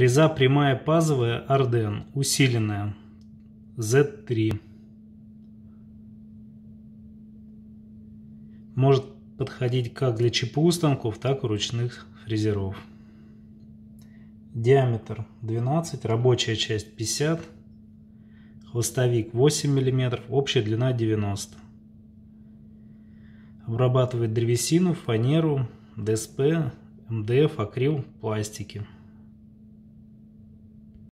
Фреза прямая пазовая Арден, усиленная. Z3. Может подходить как для ЧПУ станков, так и ручных фрезеров. Диаметр 12, рабочая часть 50, хвостовик 8 мм, общая длина 90 Обрабатывает древесину, фанеру, ДСП, МДФ, акрил, пластики.